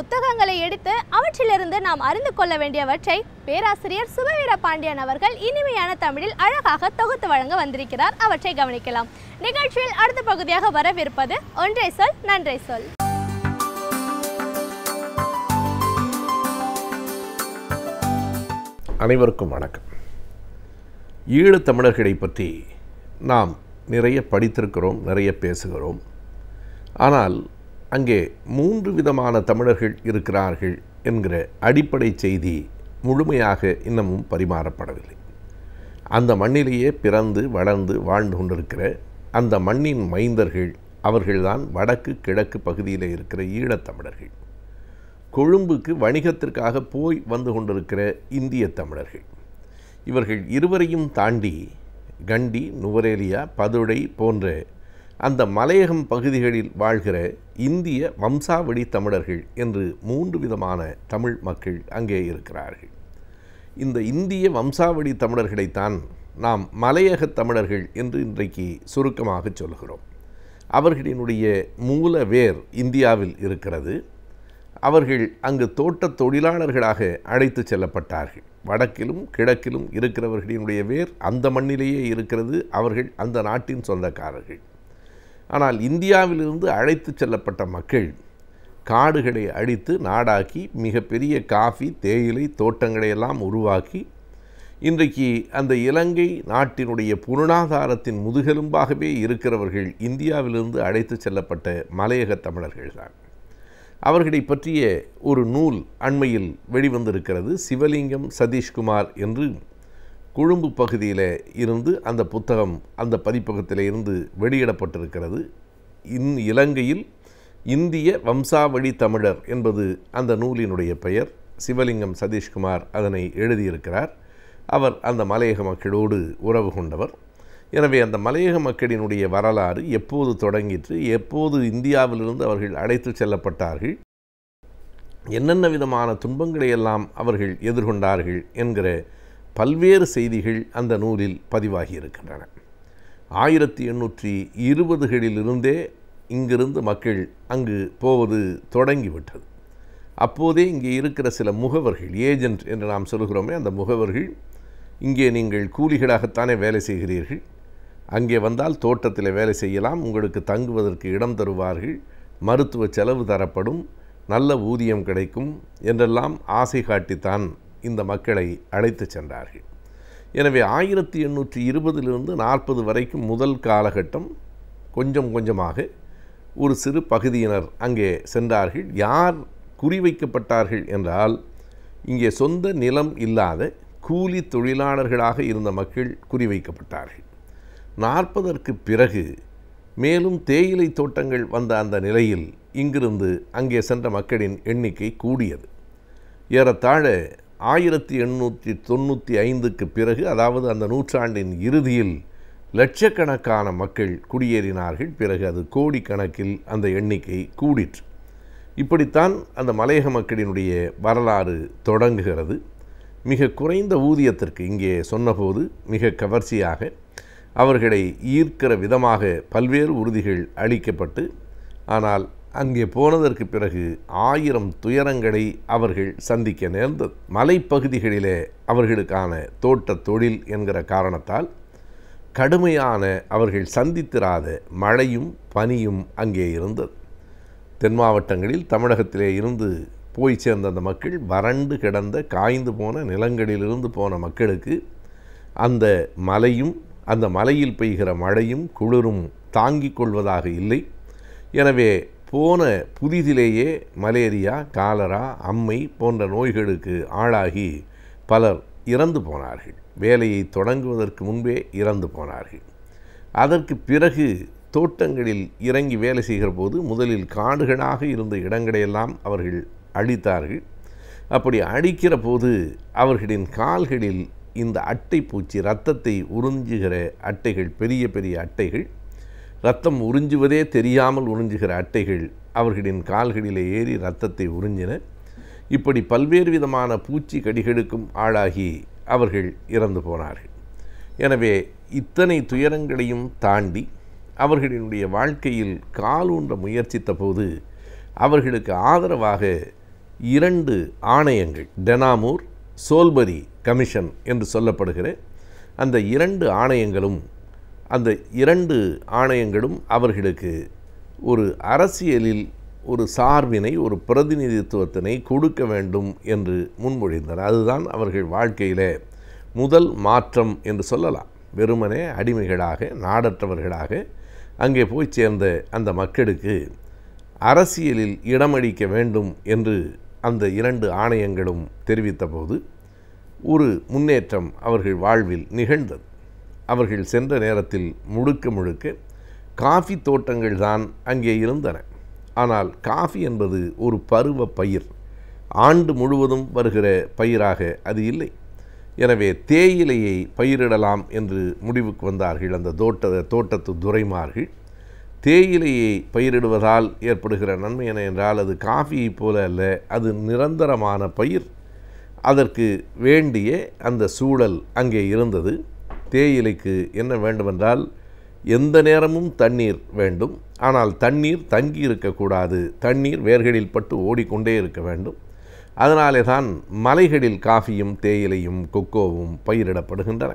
புத்தகங்களை எடுத்து அவற்றிலிருந்து நாம் அறிந்து கொள்ள வேண்டியவற்றை பேராசிரியர் சுபவீர பாண்டியன் அவர்கள் இனிமையான தமிழில் அழகாக தொகுத்து வழங்க வந்திருக்கிறார் அவற்றை கவனிக்கலாம் நிகழ்ச்சியில் அடுத்த பகுதியாக வரவிருப்பது ஒன்றை சொல் நன்றை சொல் அனைவருக்கும் வணக்கம் ஈழத் தமிழர்களை பற்றி நாம் நிறைய படித்திருக்கிறோம் நிறைய பேசுகிறோம் ஆனால் அங்கே மூன்று விதமான தமிழர்கள் இருக்கிறார்கள் என்கிற அடிப்படை செய்தி முழுமையாக இன்னமும் பரிமாறப்படவில்லை அந்த மண்ணிலேயே பிறந்து வளர்ந்து வாழ்ந்து கொண்டிருக்கிற அந்த மண்ணின் மைந்தர்கள் அவர்கள்தான் வடக்கு கிழக்கு பகுதியில் இருக்கிற ஈழத்தமிழர்கள் கொழும்புக்கு வணிகத்திற்காக போய் வந்து கொண்டிருக்கிற இந்திய தமிழர்கள் இவர்கள் இருவரையும் தாண்டி கண்டி நுவரேலியா பதுடை போன்ற அந்த மலையகம் பகுதிகளில் வாழ்கிற இந்திய வம்சாவளி தமிழர்கள் என்று மூன்று விதமான தமிழ் மக்கள் அங்கே இருக்கிறார்கள் இந்த இந்திய வம்சாவளி தமிழர்களைத்தான் நாம் மலையக தமிழர்கள் என்று இன்றைக்கு சுருக்கமாக சொல்கிறோம் அவர்களினுடைய மூல வேர் இந்தியாவில் இருக்கிறது அவர்கள் அங்கு தோட்ட தொழிலாளர்களாக அழைத்து செல்லப்பட்டார்கள் வடக்கிலும் கிழக்கிலும் இருக்கிறவர்களினுடைய வேர் அந்த மண்ணிலேயே இருக்கிறது அவர்கள் அந்த நாட்டின் சொந்தக்காரர்கள் ஆனால் இந்தியாவிலிருந்து அழைத்து செல்லப்பட்ட மக்கள் காடுகளை அழித்து நாடாக்கி மிகப்பெரிய காஃபி தேயிலை தோட்டங்களை எல்லாம் உருவாக்கி இன்றைக்கு அந்த இலங்கை நாட்டினுடைய புருணாதாரத்தின் முதுகெலும்பாகவே இருக்கிறவர்கள் இந்தியாவிலிருந்து அழைத்து செல்லப்பட்ட மலையக தமிழர்கள்தான் அவர்களை பற்றிய ஒரு நூல் அண்மையில் வெளிவந்திருக்கிறது சிவலிங்கம் சதீஷ்குமார் என்று கொழும்பு பகுதியில் இருந்து அந்த புத்தகம் அந்த பதிப்பகத்தில் இருந்து வெளியிடப்பட்டிருக்கிறது இன் இலங்கையில் இந்திய வம்சாவழி தமிழர் என்பது அந்த நூலினுடைய பெயர் சிவலிங்கம் சதீஷ்குமார் அதனை எழுதியிருக்கிறார் அவர் அந்த மலையக மக்களோடு உறவு கொண்டவர் எனவே அந்த மலையக மக்களினுடைய வரலாறு எப்போது தொடங்கிற்று எப்போது இந்தியாவிலிருந்து அவர்கள் அழைத்து செல்லப்பட்டார்கள் என்னென்ன விதமான துன்பங்களையெல்லாம் அவர்கள் எதிர்கொண்டார்கள் என்கிற பல்வேறு செய்திகள் அந்த நூலில் பதிவாகி இருக்கின்றன ஆயிரத்தி எண்ணூற்றி இருபதுகளிலிருந்தே இங்கிருந்து மக்கள் அங்கு போவது தொடங்கிவிட்டது அப்போதே இங்கே இருக்கிற சில முகவர்கள் ஏஜென்ட் என்று நாம் சொல்கிறோமே அந்த முகவர்கள் இங்கே நீங்கள் கூலிகளாகத்தானே வேலை செய்கிறீர்கள் அங்கே வந்தால் தோட்டத்தில் வேலை செய்யலாம் உங்களுக்கு தங்குவதற்கு இடம் தருவார்கள் மருத்துவ செலவு தரப்படும் நல்ல ஊதியம் கிடைக்கும் என்றெல்லாம் ஆசை காட்டித்தான் இந்த மக்களை அழைத்து சென்றார்கள் எனவே ஆயிரத்தி எண்ணூற்றி இருபதிலிருந்து நாற்பது வரைக்கும் முதல் காலகட்டம் கொஞ்சம் கொஞ்சமாக ஒரு சிறு பகுதியினர் அங்கே சென்றார்கள் யார் குறிவைக்கப்பட்டார்கள் என்றால் இங்கே சொந்த நிலம் இல்லாத கூலி தொழிலாளர்களாக இருந்த மக்கள் குறிவைக்கப்பட்டார்கள் நாற்பதற்கு பிறகு மேலும் தேயிலை தோட்டங்கள் வந்த அந்த நிலையில் இங்கிருந்து அங்கே சென்ற மக்களின் எண்ணிக்கை கூடியது ஏறத்தாழ ஆயிரத்தி எண்ணூற்றி தொண்ணூற்றி ஐந்துக்கு பிறகு அதாவது அந்த நூற்றாண்டின் இறுதியில் லட்சக்கணக்கான மக்கள் குடியேறினார்கள் பிறகு அது கோடிக்கணக்கில் அந்த எண்ணிக்கை கூடிற்று இப்படித்தான் அந்த மலையக மக்களினுடைய வரலாறு தொடங்குகிறது மிக குறைந்த ஊதியத்திற்கு இங்கே சொன்னபோது மிக கவர்ச்சியாக அவர்களை ஈர்க்கிற விதமாக பல்வேறு உறுதிகள் அளிக்கப்பட்டு ஆனால் அங்கே போனதற்கு பிறகு ஆயிரம் துயரங்களை அவர்கள் சந்திக்க நேர்ந்தது மலைப்பகுதிகளிலே அவர்களுக்கான தோட்ட தொழில் என்கிற காரணத்தால் கடுமையான அவர்கள் சந்தித்திராத மழையும் பனியும் அங்கே இருந்தது தென் மாவட்டங்களில் தமிழகத்திலே இருந்து போய் சேர்ந்த அந்த மக்கள் வறண்டு கிடந்த காய்ந்து போன நிலங்களிலிருந்து போன மக்களுக்கு அந்த மலையும் அந்த மலையில் பெய்கிற மழையும் குளிரும் தாங்கிக் கொள்வதாக இல்லை எனவே போன புதிதிலேயே மலேரியா காலரா அம்மை போன்ற நோய்களுக்கு ஆளாகி பலர் இறந்து போனார்கள் வேலையை தொடங்குவதற்கு முன்பே இறந்து போனார்கள் அதற்கு பிறகு தோட்டங்களில் இறங்கி வேலை செய்கிற போது முதலில் காடுகளாக இருந்த இடங்களையெல்லாம் அவர்கள் அழித்தார்கள் அப்படி அழிக்கிற போது அவர்களின் கால்களில் இந்த அட்டை பூச்சி ரத்தத்தை உறிஞ்சுகிற அட்டைகள் பெரிய பெரிய அட்டைகள் ரத்தம் உறிஞ்சுவதே தெரியாமல் உறிஞ்சுகிற அட்டைகள் அவர்களின் கால்களிலே ஏறி ரத்தத்தை உறிஞ்சின இப்படி பல்வேறு விதமான பூச்சி கடிகளுக்கும் ஆளாகி அவர்கள் இறந்து போனார்கள் எனவே இத்தனை துயரங்களையும் தாண்டி அவர்களினுடைய வாழ்க்கையில் காலூன்ற முயற்சித்த போது அவர்களுக்கு ஆதரவாக இரண்டு ஆணையங்கள் டெனாமூர் சோல்பரி கமிஷன் என்று சொல்லப்படுகிற அந்த இரண்டு ஆணையங்களும் அந்த இரண்டு ஆணையங்களும் அவர்களுக்கு ஒரு அரசியலில் ஒரு சார்பினை ஒரு பிரதிநிதித்துவத்தினை கொடுக்க வேண்டும் என்று முன்மொழிந்தனர் அதுதான் அவர்கள் வாழ்க்கையில் முதல் மாற்றம் என்று சொல்லலாம் வெறுமனே அடிமைகளாக நாடற்றவர்களாக அங்கே போய் சேர்ந்த அந்த மக்களுக்கு அரசியலில் இடமளிக்க வேண்டும் என்று அந்த இரண்டு ஆணையங்களும் தெரிவித்தபோது ஒரு முன்னேற்றம் அவர்கள் வாழ்வில் நிகழ்ந்தது அவர்கள் சென்ற நேரத்தில் முழுக்க முழுக்க காஃபி தோட்டங்கள் தான் அங்கே இருந்தன ஆனால் காஃபி என்பது ஒரு பருவ பயிர் ஆண்டு முழுவதும் வருகிற பயிராக அது இல்லை எனவே தேயிலையை பயிரிடலாம் என்று முடிவுக்கு வந்தார்கள் அந்த தோட்ட தோட்டத்து துரைமார்கள் தேயிலையை பயிரிடுவதால் ஏற்படுகிற நன்மை என என்றால் அது காஃபியை போல அல்ல அது நிரந்தரமான பயிர் அதற்கு வேண்டிய அந்த சூழல் அங்கே இருந்தது தேயிலைக்கு என்ன வேண்டுமென்றால் எந்த நேரமும் தண்ணீர் வேண்டும் ஆனால் தண்ணீர் தங்கி இருக்கக்கூடாது தண்ணீர் வேர்களில் பட்டு ஓடிக்கொண்டே இருக்க வேண்டும் அதனாலே தான் மலைகளில் காஃபியும் தேயிலையும் கொக்கோவும் பயிரிடப்படுகின்றன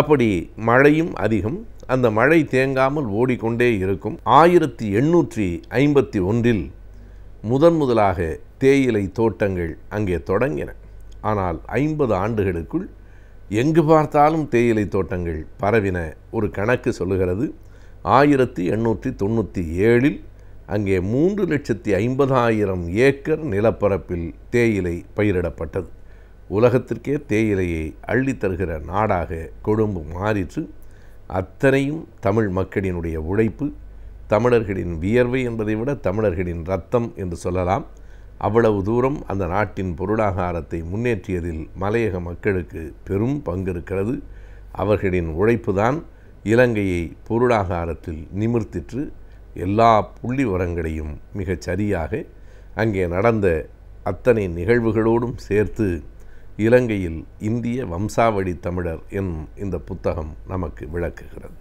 அப்படி மழையும் அதிகம் அந்த மழை தேங்காமல் ஓடிக்கொண்டே இருக்கும் ஆயிரத்தி எண்ணூற்றி ஐம்பத்தி ஒன்றில் முதன் முதலாக தேயிலை தோட்டங்கள் அங்கே தொடங்கின ஆனால் ஐம்பது ஆண்டுகளுக்குள் எங்கு பார்த்தாலும் தேயிலை தோட்டங்கள் பரவின ஒரு கணக்கு சொல்லுகிறது ஆயிரத்தி எண்ணூற்றி தொண்ணூற்றி ஏழில் அங்கே மூன்று லட்சத்தி ஐம்பதாயிரம் ஏக்கர் நிலப்பரப்பில் தேயிலை பயிரிடப்பட்டது உலகத்திற்கே தேயிலையை அள்ளித்தருகிற நாடாக கொழும்பு மாறிற்று அத்தனையும் தமிழ் மக்களினுடைய உழைப்பு தமிழர்களின் வியர்வை என்பதை விட தமிழர்களின் ரத்தம் என்று சொல்லலாம் அவ்வளவு தூரம் அந்த நாட்டின் பொருளாதாரத்தை முன்னேற்றியதில் மலையக மக்களுக்கு பெரும் பங்கு இருக்கிறது அவர்களின் உழைப்புதான் இலங்கையை பொருளாதாரத்தில் நிமிர்த்திற்று எல்லா புள்ளி உரங்களையும் மிகச் சரியாக அங்கே நடந்த அத்தனை நிகழ்வுகளோடும் சேர்த்து இலங்கையில் இந்திய வம்சாவளி தமிழர் என்னும் இந்த புத்தகம் நமக்கு விளக்குகிறது